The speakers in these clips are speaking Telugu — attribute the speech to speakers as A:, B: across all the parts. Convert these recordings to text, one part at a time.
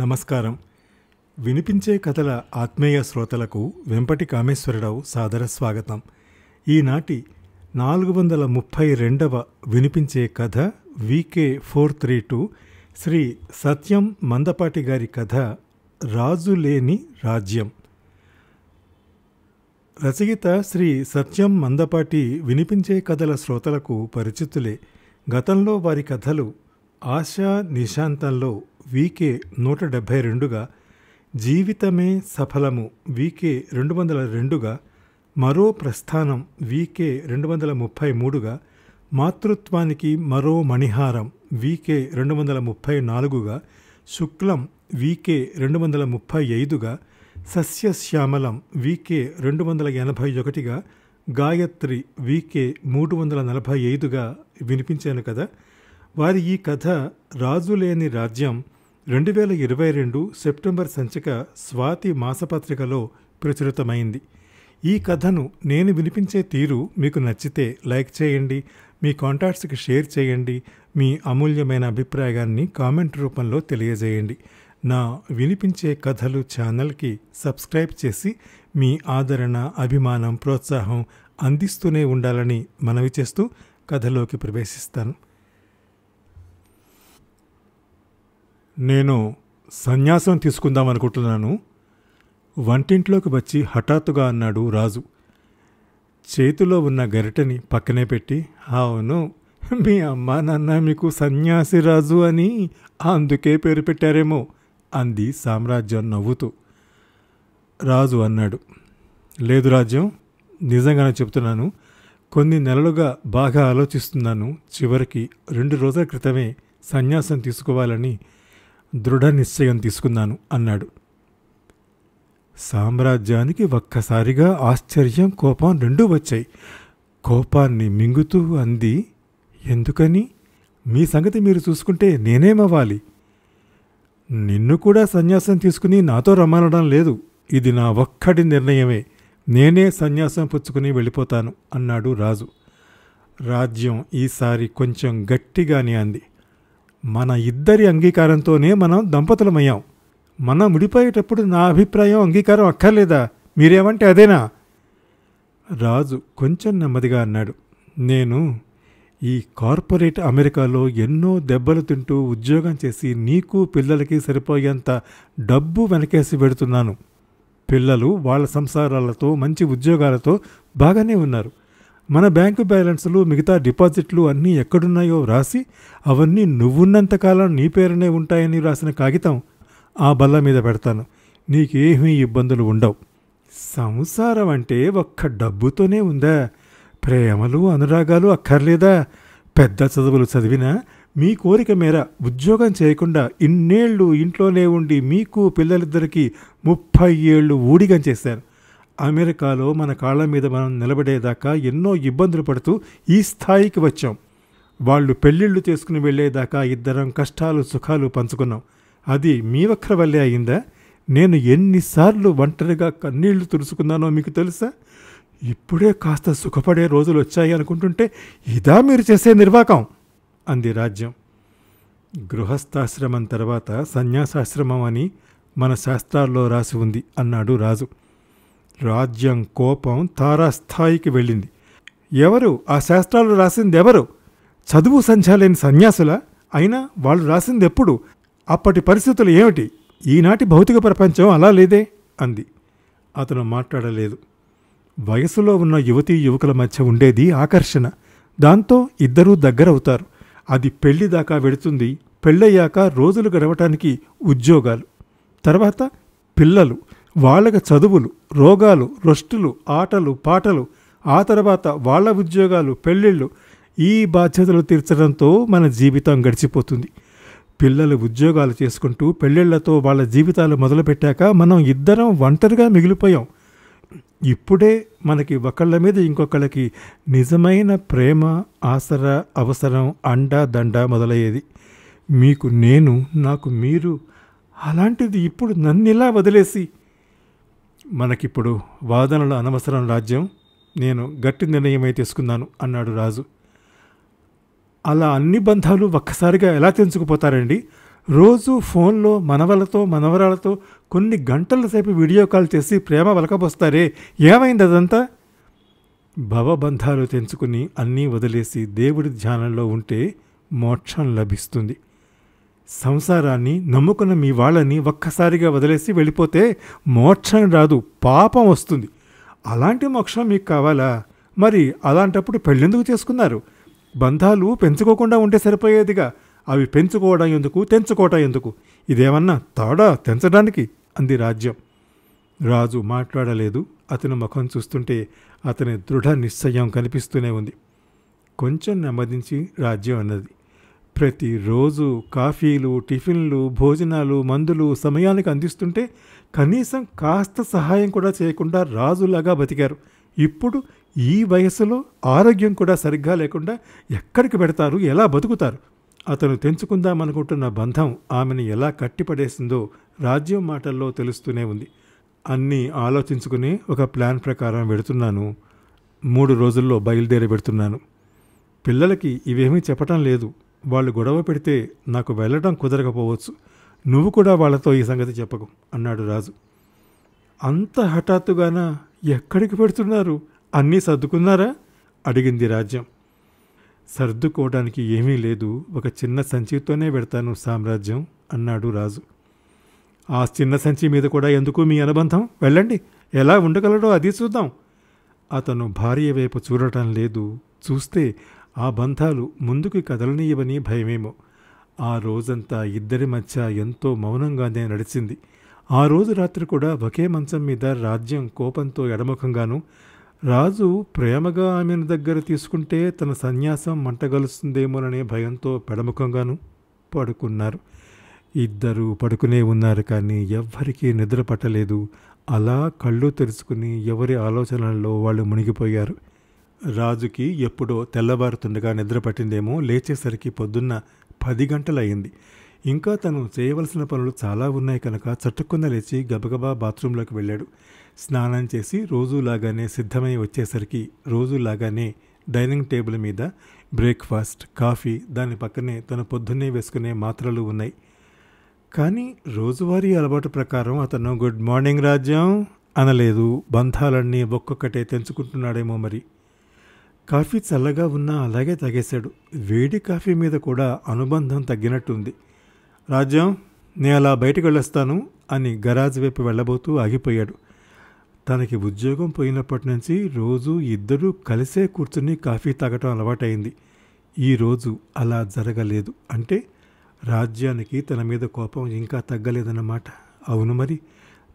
A: నమస్కారం వినిపించే కథల ఆత్మీయ శ్రోతలకు వెంపటి కామేశ్వరరావు సాదర స్వాగతం ఈనాటి నాలుగు వందల ముప్పై రెండవ వినిపించే కథ V K four three two Shri Satyam Mandapati గారి కథ రాజులేని రాజ్యం రచయిత శ్రీ సత్యం మందపాటి వినిపించే కథల శ్రోతలకు పరిచితులే గతంలో వారి కథలు ఆశా నిశాంతంలో వీకే నూట డెబ్భై రెండుగా జీవితమే సఫలము వీకే రెండు వందల రెండుగా మరో ప్రస్థానం వీకే రెండు వందల ముప్పై మూడుగా మాతృత్వానికి మరో మణిహారం వీకే రెండు వందల ముప్పై నాలుగుగా శుక్లం వీకే రెండు వందల ముప్పై ఐదుగా సస్యశ్యామలం వీకే రెండు వందల ఎనభై ఒకటిగా గాయత్రి వీకే మూడు వందల నలభై ఐదుగా వినిపించాను కదా వారి ఈ కథ రాజులేని రాజ్యం రెండు వేల ఇరవై రెండు సెప్టెంబర్ సంచిక స్వాతి మాసపత్రికలో ప్రచురితమైంది ఈ కథను నేను వినిపించే తీరు మీకు నచ్చితే లైక్ చేయండి మీ కాంటాక్ట్స్కి షేర్ చేయండి మీ అమూల్యమైన అభిప్రాయాన్ని కామెంట్ రూపంలో తెలియజేయండి నా వినిపించే కథలు ఛానల్కి సబ్స్క్రైబ్ చేసి మీ ఆదరణ అభిమానం ప్రోత్సాహం అందిస్తూనే ఉండాలని మనవి చేస్తూ కథలోకి ప్రవేశిస్తాను నేను సన్యాసం తీసుకుందాం అనుకుంటున్నాను వంటింట్లోకి వచ్చి హఠాత్తుగా అన్నాడు రాజు చేతిలో ఉన్న గరిటని పక్కనే పెట్టి అవును మీ అమ్మ నాన్న మీకు సన్యాసి రాజు అని అందుకే పేరు పెట్టారేమో అంది సామ్రాజ్యం నవ్వుతూ రాజు అన్నాడు లేదు రాజ్యం నిజంగానే చెప్తున్నాను కొన్ని నెలలుగా బాగా ఆలోచిస్తున్నాను చివరికి రెండు రోజుల క్రితమే సన్యాసం తీసుకోవాలని దృఢ నిశ్చయం తీసుకున్నాను అన్నాడు సామ్రాజ్యానికి ఒక్కసారిగా ఆశ్చర్యం కోపం రెండూ వచ్చాయి కోపాన్ని మింగుతూ అంది ఎందుకని మీ సంగతి మీరు చూసుకుంటే నేనేమవ్వాలి నిన్ను కూడా సన్యాసం తీసుకుని నాతో రమ్మనడం లేదు ఇది నా ఒక్కటి నిర్ణయమే నేనే సన్యాసం పుచ్చుకుని వెళ్ళిపోతాను అన్నాడు రాజు రాజ్యం ఈసారి కొంచెం గట్టిగానే అంది మన ఇద్దరి అంగీకారంతోనే మనం దంపతులమయ్యాం మనం ముడిపోయేటప్పుడు నా అభిప్రాయం అంగీకారం అక్కర్లేదా మీరేమంటే అదేనా రాజు కొంచెం నెమ్మదిగా అన్నాడు నేను ఈ కార్పొరేట్ అమెరికాలో ఎన్నో దెబ్బలు తింటూ ఉద్యోగం చేసి నీకు పిల్లలకి సరిపోయేంత డబ్బు వెనకేసి పెడుతున్నాను పిల్లలు వాళ్ళ సంసారాలతో మంచి ఉద్యోగాలతో బాగానే ఉన్నారు మన బ్యాంకు బ్యాలెన్స్లు మిగతా డిపాజిట్లు అన్నీ ఎక్కడున్నాయో రాసి అవన్నీ నువ్వున్నంతకాలం నీ పేరునే ఉంటాయని రాసిన కాగితం ఆ బల్ల మీద పెడతాను నీకేమీ ఇబ్బందులు ఉండవు సంసారం అంటే ఒక్క డబ్బుతోనే ఉందా ప్రేమలు అనురాగాలు అక్కర్లేదా పెద్ద చదువులు చదివినా మీ కోరిక మేర ఉద్యోగం చేయకుండా ఇన్నేళ్ళు ఇంట్లోనే ఉండి మీకు పిల్లలిద్దరికీ ముప్పై ఏళ్ళు ఊడిగం చేశారు అమెరికాలో మన కాళ్ళ మీద మనం నిలబడేదాకా ఎన్నో ఇబ్బందులు పడుతూ ఈ స్థాయికి వచ్చాం వాళ్ళు పెళ్ళిళ్ళు చేసుకుని వెళ్ళేదాకా ఇద్దరం కష్టాలు సుఖాలు పంచుకున్నాం అది మీ వక్ర వల్లే అయిందా నేను ఎన్నిసార్లు ఒంటరిగా కన్నీళ్లు తురుచుకున్నానో మీకు తెలుసా ఇప్పుడే కాస్త సుఖపడే రోజులు వచ్చాయి అనుకుంటుంటే ఇదా మీరు చేసే నిర్వాకం అంది రాజ్యం గృహస్థాశ్రమం తర్వాత సన్యాసాశ్రమం అని మన శాస్త్రాల్లో రాసి ఉంది అన్నాడు రాజు రాజ్యం కోపం తారాస్థాయికి వెళ్ళింది ఎవరు ఆ శాస్త్రాలు రాసింది ఎవరు చదువు సంధ్య సన్యాసుల అయినా వాళ్ళు రాసింది ఎప్పుడు అప్పటి పరిస్థితులు ఏమిటి ఈనాటి భౌతిక ప్రపంచం అలా లేదే అంది అతను మాట్లాడలేదు వయసులో ఉన్న యువతీ యువకుల మధ్య ఉండేది ఆకర్షణ దాంతో ఇద్దరూ దగ్గరవుతారు అది పెళ్లి దాకా వెడుతుంది పెళ్ళయ్యాక రోజులు గడవటానికి ఉద్యోగాలు తర్వాత పిల్లలు వాళ్ళకి చదువులు రోగాలు రొష్టులు ఆటలు పాటలు ఆ తర్వాత వాళ్ళ ఉద్యోగాలు పెళ్ళిళ్ళు ఈ బాధ్యతలు తీర్చడంతో మన జీవితం గడిచిపోతుంది పిల్లలు ఉద్యోగాలు చేసుకుంటూ పెళ్ళిళ్లతో వాళ్ళ జీవితాలు మొదలుపెట్టాక మనం ఇద్దరం ఒంటరిగా మిగిలిపోయాం ఇప్పుడే మనకి ఒకళ్ళ మీద ఇంకొకళ్ళకి నిజమైన ప్రేమ ఆసర అవసరం అండ దండ మొదలయ్యేది మీకు నేను నాకు మీరు అలాంటిది ఇప్పుడు నన్ను ఇలా వదిలేసి మనకిప్పుడు వాదనలు అనవసరం రాజ్యం నేను గట్టి నిర్ణయమై తీసుకున్నాను అన్నాడు రాజు అలా అన్ని బంధాలు ఒక్కసారిగా ఎలా తెంచుకుపోతారండి రోజు ఫోన్లో మనవలతో మనవరాలతో కొన్ని గంటల సేపు వీడియో కాల్ చేసి ప్రేమ వలకపోస్తారే ఏమైంది అదంతా భవబంధాలు తెంచుకుని అన్నీ వదిలేసి దేవుడి ధ్యానంలో ఉంటే మోక్షం లభిస్తుంది సంసారాన్ని నమ్ముకున్న మీ వాళ్ళని ఒక్కసారిగా వదిలేసి వెళ్ళిపోతే మోక్షం రాదు పాపం వస్తుంది అలాంటి మోక్షం మీకు కావాలా మరి అలాంటప్పుడు పెళ్ళెందుకు చేసుకున్నారు బంధాలు పెంచుకోకుండా ఉంటే సరిపోయేదిగా అవి పెంచుకోవడం ఎందుకు తెంచుకోవటం ఎందుకు ఇదేమన్నా తాడా తెంచడానికి అంది రాజ్యం రాజు మాట్లాడలేదు అతని ముఖం చూస్తుంటే అతని దృఢ నిశ్చయం కనిపిస్తూనే ఉంది కొంచెం నెమ్మదించి రాజ్యం అన్నది ప్రతిరోజు కాఫీలు టిఫిన్లు భోజనాలు మందులు సమయానికి అందిస్తుంటే కనీసం కాస్త సహాయం కూడా చేయకుండా రాజులాగా బతికారు ఇప్పుడు ఈ వయసులో ఆరోగ్యం కూడా సరిగ్గా లేకుండా ఎక్కడికి పెడతారు ఎలా బతుకుతారు అతను తెంచుకుందాం అనుకుంటున్న బంధం ఆమెను ఎలా కట్టిపడేసిందో రాజ్యం మాటల్లో తెలుస్తూనే ఉంది అన్నీ ఆలోచించుకుని ఒక ప్లాన్ ప్రకారం పెడుతున్నాను మూడు రోజుల్లో బయలుదేరి పెడుతున్నాను పిల్లలకి ఇవేమీ చెప్పటం లేదు వాళ్ళు గొడవ పెడితే నాకు వెళ్ళడం కుదరకపోవచ్చు నువ్వు కూడా వాళ్ళతో ఈ సంగతి చెప్పకు అన్నాడు రాజు అంత హఠాత్తుగాన ఎక్కడికి పెడుతున్నారు అన్నీ సర్దుకున్నారా అడిగింది రాజ్యం సర్దుకోవడానికి ఏమీ లేదు ఒక చిన్న సంచితోనే పెడతాను సామ్రాజ్యం అన్నాడు రాజు ఆ చిన్న సంచి మీద కూడా ఎందుకు మీ అనుబంధం వెళ్ళండి ఎలా ఉండగలడో అది చూద్దాం అతను భార్య వైపు చూడటం లేదు చూస్తే ఆ బంధాలు ముందుకు కదలనీయవని భయమేమో ఆ రోజంతా ఇద్దరి మధ్య ఎంతో మౌనంగానే నడిచింది ఆ రోజు రాత్రి కూడా ఒకే మంచం మీద రాజ్యం కోపంతో ఎడముఖంగాను రాజు ప్రేమగా ఆమెను దగ్గర తీసుకుంటే తన సన్యాసం మంటగలుస్తుందేమోననే భయంతో పెడముఖంగాను పడుకున్నారు ఇద్దరు పడుకునే ఉన్నారు కానీ ఎవ్వరికీ నిద్ర పట్టలేదు అలా కళ్ళు తెరుచుకుని ఎవరి ఆలోచనల్లో వాళ్ళు మునిగిపోయారు రాజుకి ఎప్పుడో తెల్లవారుతుండగా నిద్ర పట్టిందేమో లేచేసరికి పొద్దున్న పది గంటలయ్యింది ఇంకా తను చేయవలసిన పనులు చాలా ఉన్నాయి కనుక చట్టుకున్న లేచి గబగబా బాత్రూంలోకి వెళ్ళాడు స్నానం చేసి రోజులాగానే సిద్ధమై వచ్చేసరికి రోజులాగానే డైనింగ్ టేబుల్ మీద బ్రేక్ఫాస్ట్ కాఫీ దాని పక్కనే తను పొద్దున్నే వేసుకునే మాత్రలు ఉన్నాయి కానీ రోజువారీ అలవాటు ప్రకారం అతను గుడ్ మార్నింగ్ రాజ్యం అనలేదు బంధాలన్నీ ఒక్కొక్కటే తెంచుకుంటున్నాడేమో మరి కాఫీ చల్లగా ఉన్నా అలాగే తాగేశాడు వేడి కాఫీ మీద కూడా అనుబంధం తగ్గినట్టుంది రాజ్యం నేను అలా బయటకు వెళ్ళొస్తాను అని గరాజ్ వైపు వెళ్ళబోతూ ఆగిపోయాడు తనకి ఉద్యోగం పోయినప్పటి నుంచి రోజు ఇద్దరూ కలిసే కూర్చుని కాఫీ తాగటం అలవాటైంది ఈరోజు అలా జరగలేదు అంటే రాజ్యానికి తన మీద కోపం ఇంకా తగ్గలేదన్నమాట అవును మరి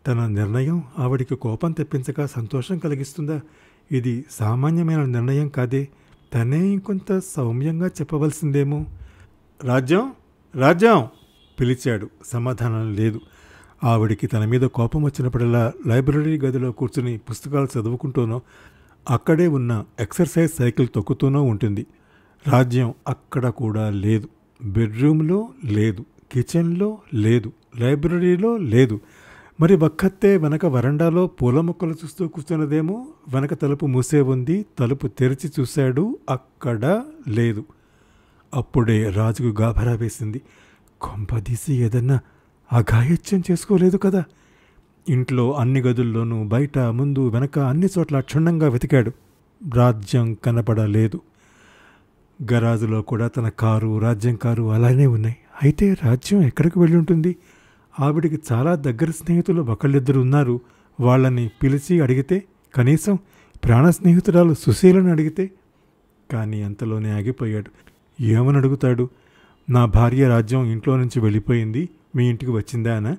A: తన నిర్ణయం ఆవిడికి కోపం తెప్పించక సంతోషం కలిగిస్తుందా ఇది సామాన్యమైన నిర్ణయం కాదే తనే ఇంకొంత సౌమ్యంగా చెప్పవలసిందేమో రాజ్యం రాజ్యం పిలిచాడు సమాధానం లేదు ఆవిడికి తన మీద కోపం వచ్చినప్పుడల్లా లైబ్రరీ గదిలో కూర్చుని పుస్తకాలు చదువుకుంటూనో అక్కడే ఉన్న ఎక్సర్సైజ్ సైకిల్ తొక్కుతూనో ఉంటుంది రాజ్యం అక్కడ కూడా లేదు బెడ్రూమ్లో లేదు కిచెన్లో లేదు లైబ్రరీలో లేదు మరి ఒక్కతే వెనక వరండాలో పూల మొక్కలు చూస్తూ కూర్చున్నదేమో వెనక తలుపు మూసే ఉంది తలుపు తెరిచి చూశాడు అక్కడ లేదు అప్పుడే రాజుకు గాభరా వేసింది కొంపదీసి ఏదన్నా అఘాయత్యం చేసుకోలేదు కదా ఇంట్లో అన్ని గదుల్లోనూ బయట ముందు వెనక అన్ని చోట్ల క్షుణ్ణంగా వెతికాడు రాజ్యం కనపడలేదు గరాజులో కూడా తన కారు రాజ్యం కారు అలానే ఉన్నాయి అయితే రాజ్యం ఎక్కడికి వెళ్ళి ఉంటుంది ఆవిడికి చాలా దగ్గర స్నేహితులు ఒకళ్ళిద్దరు ఉన్నారు వాళ్ళని పిలిచి అడిగితే కనీసం ప్రాణ స్నేహితురాలు సుశీలను అడిగితే కానీ అంతలోనే ఆగిపోయాడు ఏమని అడుగుతాడు నా భార్య రాజ్యం ఇంట్లో నుంచి వెళ్ళిపోయింది మీ ఇంటికి వచ్చిందా అన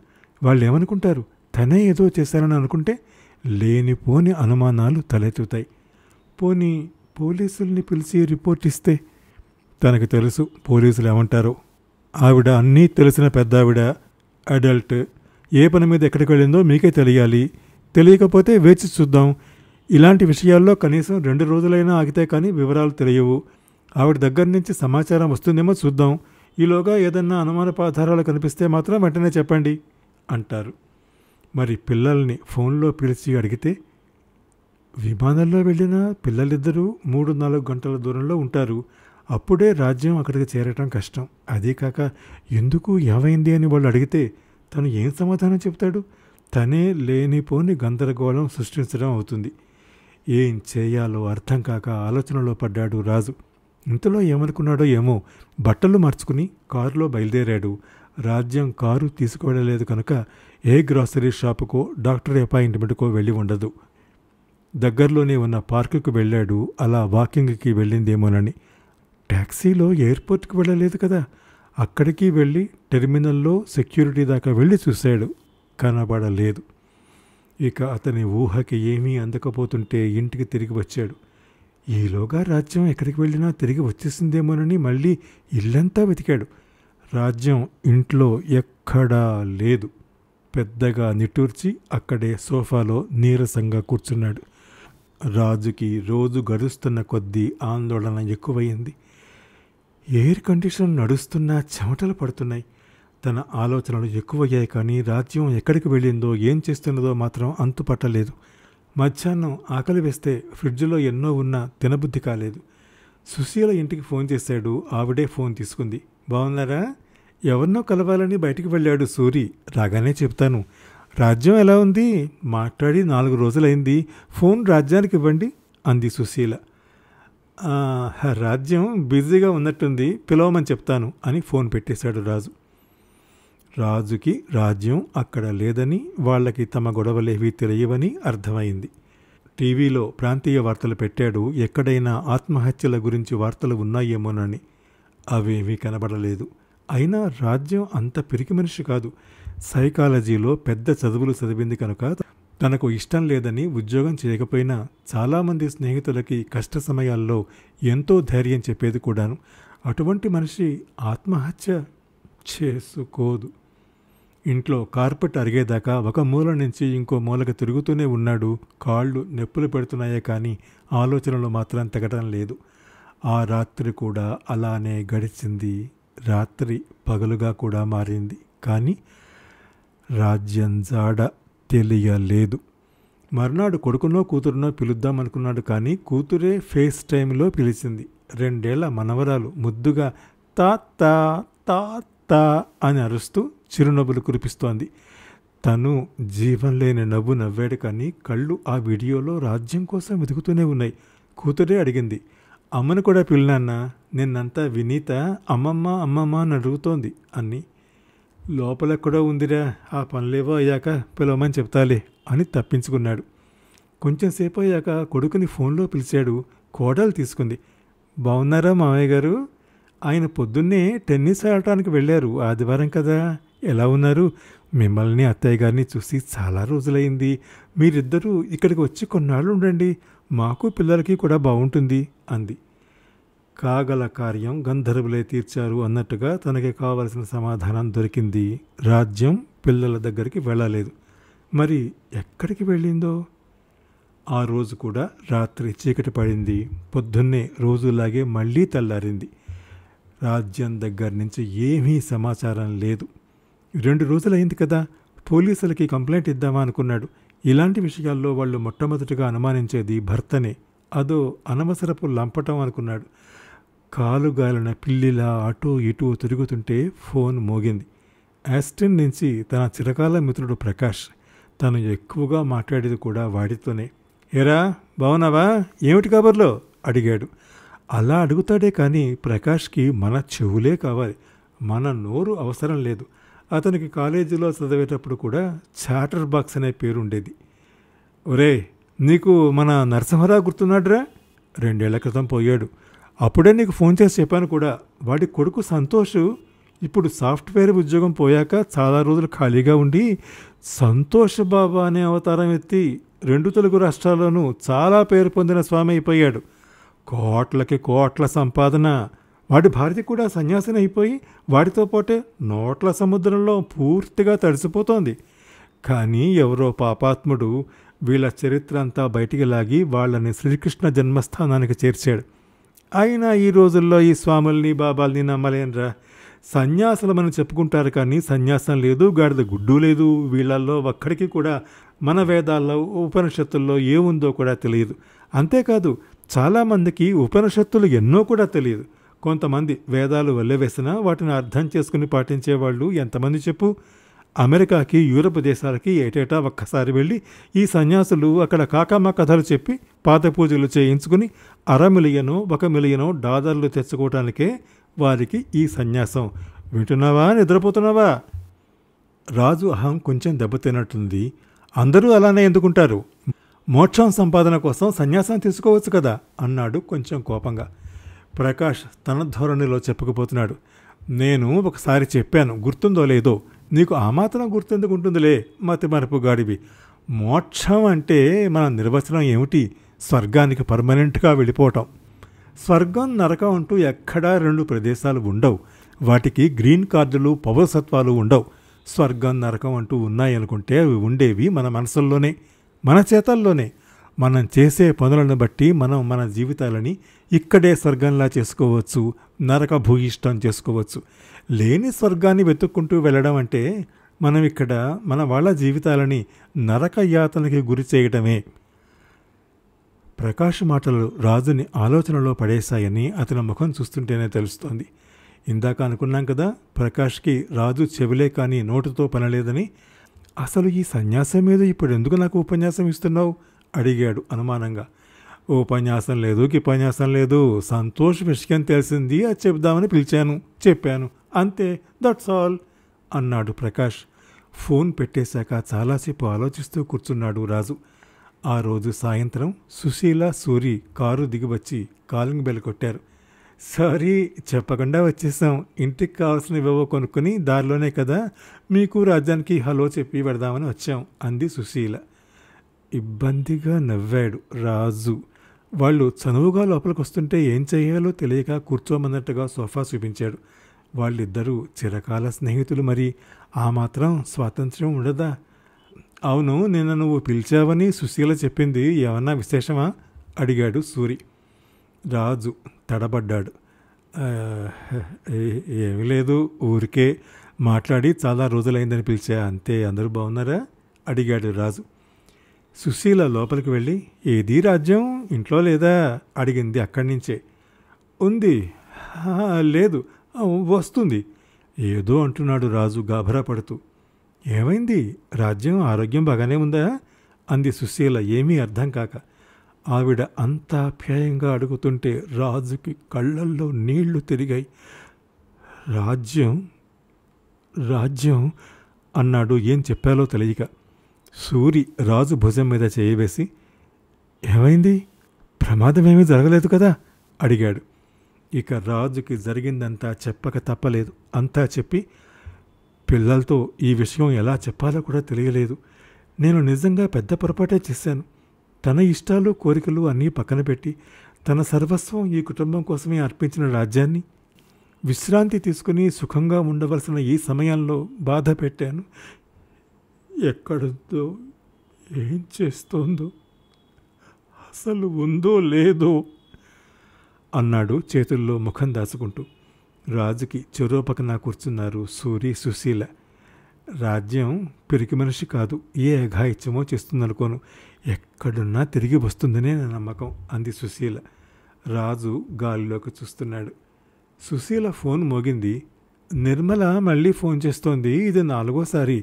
A: వాళ్ళు ఏమనుకుంటారు తనే ఏదో చేశారని అనుకుంటే లేనిపోని అనుమానాలు తలెత్తుతాయి పోనీ పోలీసుల్ని పిలిచి రిపోర్ట్ ఇస్తే తనకు తెలుసు పోలీసులు ఏమంటారో ఆవిడ అన్నీ తెలిసిన పెద్దావిడ అడల్ట్ ఏ పని మీద ఎక్కడికి వెళ్ళిందో మీకే తెలియాలి తెలియకపోతే వేచి చూద్దాం ఇలాంటి విషయాల్లో కనీసం రెండు రోజులైనా ఆగితే కానీ వివరాలు తెలియవు ఆవిడ దగ్గర నుంచి సమాచారం వస్తుందేమో చూద్దాం ఈలోగా ఏదన్నా పాధారాలు కనిపిస్తే మాత్రం వెంటనే చెప్పండి అంటారు మరి పిల్లల్ని ఫోన్లో పిలిచి అడిగితే విమానంలో వెళ్ళిన పిల్లలిద్దరూ మూడు నాలుగు గంటల దూరంలో ఉంటారు అప్పుడే రాజ్యం అక్కడికి చేరటం కష్టం అదే కాక ఎందుకు ఏమైంది అని వాళ్ళు అడిగితే తను ఏం సమాధానం చెప్తాడు తనే లేనిపోని గందరగోళం సృష్టించడం అవుతుంది ఏం చేయాలో అర్థం కాక ఆలోచనలో పడ్డాడు రాజు ఇంతలో ఏమనుకున్నాడో ఏమో బట్టలు మార్చుకుని కారులో బయలుదేరాడు రాజ్యం కారు తీసుకువెళ్ళలేదు కనుక ఏ గ్రాసరీ షాపుకో డాక్టర్ అపాయింట్మెంట్కో వెళ్ళి ఉండదు దగ్గరలోనే ఉన్న పార్కుకు వెళ్ళాడు అలా వాకింగ్కి వెళ్ళిందేమోనని ట్యాక్సీలో ఎయిర్పోర్ట్కి వెళ్ళలేదు కదా అక్కడికి వెళ్ళి టెర్మినల్లో సెక్యూరిటీ దాకా వెళ్ళి చూశాడు కనబడలేదు ఇక అతని ఊహకి ఏమీ అందకపోతుంటే ఇంటికి తిరిగి వచ్చాడు ఈలోగా రాజ్యం ఎక్కడికి వెళ్ళినా తిరిగి వచ్చేసిందేమోనని మళ్ళీ ఇల్లంతా వెతికాడు రాజ్యం ఇంట్లో ఎక్కడా లేదు పెద్దగా నిట్టూర్చి అక్కడే సోఫాలో నీరసంగా కూర్చున్నాడు రాజుకి రోజు గడుస్తున్న కొద్దీ ఆందోళన ఎక్కువయింది ఎయిర్ కండిషన్ నడుస్తున్నా చెమటలు పడుతున్నాయి తన ఆలోచనలు ఎక్కువయ్యాయి కానీ రాజ్యం ఎక్కడికి వెళ్ళిందో ఏం చేస్తున్నదో మాత్రం అంతుపట్టలేదు మధ్యాహ్నం ఆకలి వేస్తే ఫ్రిడ్జ్లో ఎన్నో ఉన్నా తినబుద్ధి కాలేదు సుశీల ఇంటికి ఫోన్ చేశాడు ఆవిడే ఫోన్ తీసుకుంది బాగున్నారా ఎవరినో కలవాలని బయటికి వెళ్ళాడు సూరి రాగానే చెప్తాను రాజ్యం ఎలా ఉంది మాట్లాడి నాలుగు రోజులైంది ఫోన్ రాజ్యానికి ఇవ్వండి అంది సుశీల రాజ్యం బిజీగా ఉన్నట్టుంది పిలవమని చెప్తాను అని ఫోన్ పెట్టేశాడు రాజు రాజుకి రాజ్యం అక్కడ లేదని వాళ్ళకి తమ గొడవలేవి తెలియవని అర్థమైంది టీవీలో ప్రాంతీయ వార్తలు పెట్టాడు ఎక్కడైనా ఆత్మహత్యల గురించి వార్తలు ఉన్నాయేమోనని అవేమీ కనబడలేదు అయినా రాజ్యం అంత పిరికి మనిషి కాదు సైకాలజీలో పెద్ద చదువులు చదివింది కనుక తనకు ఇష్టం లేదని ఉద్యోగం చేయకపోయినా చాలామంది స్నేహితులకి కష్ట సమయాల్లో ఎంతో ధైర్యం చెప్పేది కూడాను అటువంటి మనిషి ఆత్మహత్య చేసుకోదు ఇంట్లో కార్పెట్ అరిగేదాకా ఒక మూల నుంచి ఇంకో మూలకు తిరుగుతూనే ఉన్నాడు కాళ్ళు నొప్పులు పెడుతున్నాయే కానీ ఆలోచనలు మాత్రం తగ్గడం లేదు ఆ రాత్రి కూడా అలానే గడిచింది రాత్రి పగలుగా కూడా మారింది కానీ రాజ్యం జాడ తెలియలేదు మర్నాడు కొడుకునో కూతురునో పిలుద్దాం అనుకున్నాడు కానీ కూతురే ఫేస్ టైంలో పిలిచింది రెండేళ్ల మనవరాలు ముద్దుగా తాత తాత అని అరుస్తూ చిరునవ్వులు కురిపిస్తోంది తను జీవం లేని నవ్వు నవ్వాడు కానీ కళ్ళు ఆ వీడియోలో రాజ్యం కోసం వెతుకుతూనే ఉన్నాయి కూతురే అడిగింది అమ్మను కూడా పిల్లనాన్న నిన్నంతా వినీత అమ్మమ్మ అమ్మమ్మ అని అడుగుతోంది అని లోపలెక్కడో ఉందిరా ఆ పనులేవో అయ్యాక పిలవమని చెప్తాలే అని తప్పించుకున్నాడు కొంచెంసేపు అయ్యాక కొడుకుని ఫోన్లో పిలిచాడు కోడలు తీసుకుంది బాగున్నారా మామయ్య గారు ఆయన పొద్దున్నే టెన్నిస్ ఆడటానికి వెళ్ళారు ఆదివారం కదా ఎలా ఉన్నారు మిమ్మల్ని అత్తయ్య గారిని చూసి చాలా రోజులైంది మీరిద్దరూ ఇక్కడికి వచ్చి కొన్నాళ్ళు ఉండండి మాకు పిల్లలకి కూడా బాగుంటుంది అంది కాగల కార్యం గంధర్వులే తీర్చారు అన్నట్టుగా తనకి కావలసిన సమాధానం దొరికింది రాజ్యం పిల్లల దగ్గరికి వెళ్ళలేదు మరి ఎక్కడికి వెళ్ళిందో ఆ రోజు కూడా రాత్రి చీకటి పడింది పొద్దున్నే రోజులాగే మళ్ళీ తెల్లారింది రాజ్యం దగ్గర నుంచి ఏమీ సమాచారం లేదు రెండు రోజులైంది కదా పోలీసులకి కంప్లైంట్ ఇద్దామా అనుకున్నాడు ఇలాంటి విషయాల్లో వాళ్ళు మొట్టమొదటిగా అనుమానించేది భర్తనే అదో అనవసరపు లంపటం అనుకున్నాడు కాలుగాలిన పిల్లిలా అటూ ఇటూ తిరుగుతుంటే ఫోన్ మోగింది యాస్టిన్ నుంచి తన చిరకాల మిత్రుడు ప్రకాష్ తను ఎక్కువగా మాట్లాడేది కూడా వాడితోనే ఏరా బావున్నావా ఏమిటి కబర్లో అడిగాడు అలా అడుగుతాడే కానీ ప్రకాష్కి మన చెవులే కావాలి మన నోరు అవసరం లేదు అతనికి కాలేజీలో చదివేటప్పుడు కూడా చాటర్ బాక్స్ అనే పేరుండేది ఒరే నీకు మన నరసింహరావు గుర్తున్నాడ్రా రెండేళ్ల క్రితం పోయాడు అప్పుడే నీకు ఫోన్ చేసి చెప్పాను కూడా వాడి కొడుకు సంతోష్ ఇప్పుడు సాఫ్ట్వేర్ ఉద్యోగం పోయాక చాలా రోజులు ఖాళీగా ఉండి సంతోష్ బాబా అనే అవతారం ఎత్తి రెండు తెలుగు రాష్ట్రాల్లోనూ చాలా పేరు పొందిన స్వామి అయిపోయాడు కోట్లకి కోట్ల సంపాదన వాడి భార్య కూడా సన్యాసిని అయిపోయి వాడితో పాటే నోట్ల సముద్రంలో పూర్తిగా తడిసిపోతోంది కానీ ఎవరో పాపాత్ముడు వీళ్ళ చరిత్ర అంతా బయటికి లాగి వాళ్ళని శ్రీకృష్ణ జన్మస్థానానికి చేర్చాడు అయినా ఈ రోజుల్లో ఈ స్వాముల్ని బాబాల్ని నమ్మలేనరా సన్యాసులు మనం చెప్పుకుంటారు కానీ సన్యాసం లేదు గాడిద గుడ్డు లేదు వీళ్ళల్లో ఒక్కడికి కూడా మన వేదాల్లో ఉపనిషత్తుల్లో ఏముందో కూడా తెలియదు అంతేకాదు చాలామందికి ఉపనిషత్తులు ఎన్నో కూడా తెలియదు కొంతమంది వేదాలు వల్లవేసినా వాటిని అర్థం చేసుకుని పాటించేవాళ్ళు ఎంతమంది చెప్పు అమెరికాకి యూరప్ దేశాలకి ఏటేటా ఒక్కసారి వెళ్ళి ఈ సన్యాసులు అక్కడ కాకమ్మ కథలు చెప్పి పాత పూజలు చేయించుకుని అర మిలియను ఒక మిలియను డాలర్లు తెచ్చుకోవటానికే వారికి ఈ సన్యాసం వింటున్నావా నిద్రపోతున్నావా రాజు అహం కొంచెం దెబ్బతిన్నట్టుంది అందరూ అలానే ఎందుకుంటారు మోక్షం సంపాదన కోసం సన్యాసం తీసుకోవచ్చు కదా అన్నాడు కొంచెం కోపంగా ప్రకాష్ తన ధోరణిలో చెప్పుకుపోతున్నాడు నేను ఒకసారి చెప్పాను గుర్తుందో లేదో నీకు ఆ మాత్రం గుర్తెందుకు ఉంటుందిలే మతి మరపు గాడివి మోక్షం అంటే మన నిర్వచనం ఏమిటి స్వర్గానికి పర్మనెంట్గా వెళ్ళిపోవటం స్వర్గం నరకం అంటూ ఎక్కడా రెండు ప్రదేశాలు ఉండవు వాటికి గ్రీన్ కార్డులు పౌరసత్వాలు ఉండవు స్వర్గం నరకం అంటూ ఉన్నాయనుకుంటే అవి ఉండేవి మన మనసుల్లోనే మన చేతల్లోనే మనం చేసే పనులను బట్టి మనం మన జీవితాలని ఇక్కడే స్వర్గంలా చేసుకోవచ్చు నరక భూయిష్టం చేసుకోవచ్చు లేని స్వర్గాన్ని వెతుక్కుంటూ వెళ్ళడం అంటే మనం ఇక్కడ మన వాళ్ళ జీవితాలని నరక యాతనకి గురి చేయడమే ప్రకాష్ మాటలు రాజుని ఆలోచనలో పడేశాయని అతని ముఖం చూస్తుంటేనే తెలుస్తోంది ఇందాక అనుకున్నాం కదా ప్రకాష్కి రాజు చెవిలే కానీ నోటుతో పనలేదని అసలు ఈ సన్యాసం మీద ఇప్పుడు ఎందుకు నాకు ఉపన్యాసం ఇస్తున్నావు అడిగాడు అనుమానంగా ఉపన్యాసం లేదు కిపన్యాసం లేదు సంతోష్ విషయం తెలిసింది అది చెప్దామని పిలిచాను చెప్పాను అంతే దట్స్ ఆల్ అన్నాడు ప్రకాష్ ఫోన్ పెట్టేశాక చాలాసేపు ఆలోచిస్తూ కూర్చున్నాడు రాజు ఆ రోజు సాయంత్రం సుశీల సూరి కారు దిగివచ్చి కాలింగ్ బెల్ కొట్టారు సారీ చెప్పకుండా వచ్చేసాం ఇంటికి కావాల్సిన ఇవ్వవో కొనుక్కుని దారిలోనే కదా మీకు రాజ్యానికి హలో చెప్పి పెడదామని వచ్చాం అంది సుశీల ఇబ్బందిగా నవ్వాడు రాజు వాళ్ళు చనువుగా లోపలికి వస్తుంటే ఏం చేయాలో తెలియక కూర్చోమన్నట్టుగా సోఫా చూపించాడు వాళ్ళిద్దరూ చిరకాల స్నేహితులు మరి ఆ మాత్రం స్వాతంత్ర్యం ఉండదా అవును నిన్న నువ్వు పిలిచావని సుశీల చెప్పింది ఏమన్నా విశేషమా అడిగాడు సూరి రాజు తడబడ్డాడు ఏమీ లేదు ఊరికే మాట్లాడి చాలా రోజులైందని పిలిచా అంతే అందరూ బాగున్నారా అడిగాడు రాజు సుశీల లోపలికి వెళ్ళి ఏది రాజ్యం ఇంట్లో లేదా అడిగింది అక్కడి నుంచే ఉంది లేదు వస్తుంది ఏదో అంటున్నాడు రాజు గాభరా పడుతూ ఏమైంది రాజ్యం ఆరోగ్యం బాగానే ఉందా అంది సుశీల ఏమీ అర్థం కాక ఆవిడ అంతా ప్యాయంగా అడుగుతుంటే రాజుకి కళ్ళల్లో నీళ్లు తిరిగాయి రాజ్యం రాజ్యం అన్నాడు ఏం చెప్పాలో తెలియక సూరి రాజు భుజం మీద చేయవేసి ఏమైంది ప్రమాదం ఏమీ జరగలేదు కదా అడిగాడు ఇక రాజుకి జరిగిందంతా చెప్పక తప్పలేదు అంతా చెప్పి పిల్లలతో ఈ విషయం ఎలా చెప్పాలో కూడా తెలియలేదు నేను నిజంగా పెద్ద పొరపాటే చేశాను తన ఇష్టాలు కోరికలు అన్నీ పక్కన పెట్టి తన సర్వస్వం ఈ కుటుంబం కోసమే అర్పించిన రాజ్యాన్ని విశ్రాంతి తీసుకుని సుఖంగా ఉండవలసిన ఈ సమయంలో బాధ పెట్టాను ఎక్కడుందో ఏం చేస్తోందో అసలు ఉందో లేదో అన్నాడు చేతుల్లో ముఖం దాచుకుంటూ రాజుకి చెరో పక్కన కూర్చున్నారు సూరి సుశీల రాజ్యం పిరికి మనిషి కాదు ఏ అఘాయిత్యమో చేస్తుందనుకోను ఎక్కడున్నా తిరిగి వస్తుందనే నా నమ్మకం అంది సుశీల రాజు గాలిలోకి చూస్తున్నాడు సుశీల ఫోన్ మోగింది నిర్మల మళ్ళీ ఫోన్ చేస్తోంది ఇది నాలుగోసారి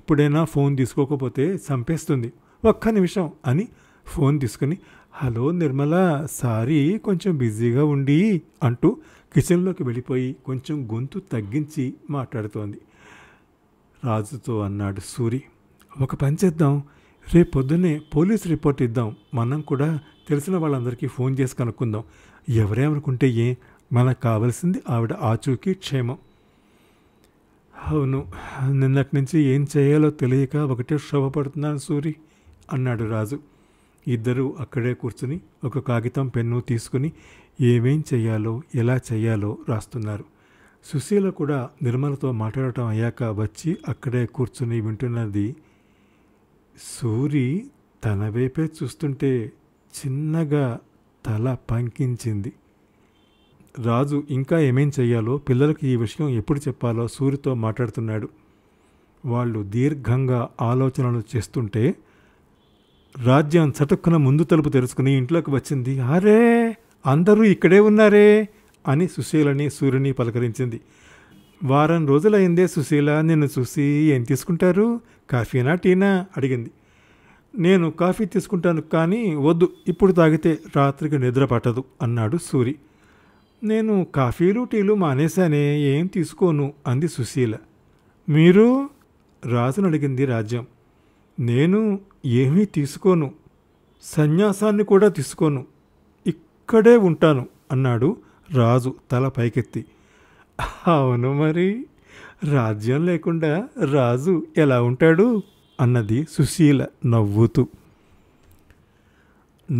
A: ఇప్పుడైనా ఫోన్ తీసుకోకపోతే చంపేస్తుంది ఒక్క నిమిషం అని ఫోన్ తీసుకుని హలో నిర్మల సారీ కొంచెం బిజీగా ఉండి అంటూ కిచెన్లోకి వెళ్ళిపోయి కొంచెం గొంతు తగ్గించి మాట్లాడుతోంది రాజుతో అన్నాడు సూరి ఒక పని చేద్దాం రేపు పొద్దున్నే పోలీస్ రిపోర్ట్ ఇద్దాం మనం కూడా తెలిసిన వాళ్ళందరికీ ఫోన్ చేసి కనుక్కుందాం ఎవరేమనుకుంటే ఏ మనకు కావాల్సింది ఆవిడ ఆచూకీ క్షేమం అవును నిన్నటి నుంచి ఏం చేయాలో తెలియక ఒకటే శోభపడుతున్నాను సూరి అన్నాడు రాజు ఇద్దరూ అక్కడే కూర్చుని ఒక కాగితం పెన్ను తీసుకుని ఏమేం చేయాలో ఎలా చేయాలో రాస్తున్నారు సుశీల కూడా నిర్మలతో మాట్లాడటం అయ్యాక వచ్చి అక్కడే కూర్చుని వింటున్నది సూరి తన వైపే చూస్తుంటే చిన్నగా తల పంకించింది రాజు ఇంకా ఏమేం చేయాలో పిల్లలకి ఈ విషయం ఎప్పుడు చెప్పాలో సూరితో మాట్లాడుతున్నాడు వాళ్ళు దీర్ఘంగా ఆలోచనలు చేస్తుంటే రాజ్యం చటుక్కున ముందు తలుపు తెరుచుకుని ఇంట్లోకి వచ్చింది అరే అందరూ ఇక్కడే ఉన్నారే అని సుశీలని సూర్యుని పలకరించింది వారం రోజులైందే సుశీల నిన్ను చూసి ఏం తీసుకుంటారు కాఫీనా టీనా అడిగింది నేను కాఫీ తీసుకుంటాను కానీ వద్దు ఇప్పుడు తాగితే రాత్రికి నిద్ర పట్టదు అన్నాడు సూరి నేను కాఫీలు టీలు మానేశానే ఏం తీసుకోను అంది సుశీల మీరు రాజును అడిగింది రాజ్యం నేను ఏమీ తీసుకోను సన్యాసాన్ని కూడా తీసుకోను ఇక్కడే ఉంటాను అన్నాడు రాజు తల పైకెత్తి అవును మరి రాజ్యం లేకుండా రాజు ఎలా ఉంటాడు అన్నది సుశీల నవ్వుతూ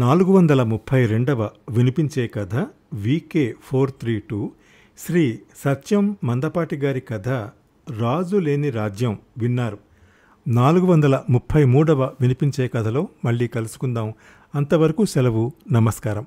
A: నాలుగు వందల ముప్పై రెండవ వినిపించే కథ V K four three two Shri Satyam Mandapati గారి కథ రాజు లేని రాజ్యం విన్నారు నాలుగు వందల ముప్పై మూడవ వినిపించే కథలో మళ్ళీ కలుసుకుందాం అంతవరకు సెలవు నమస్కారం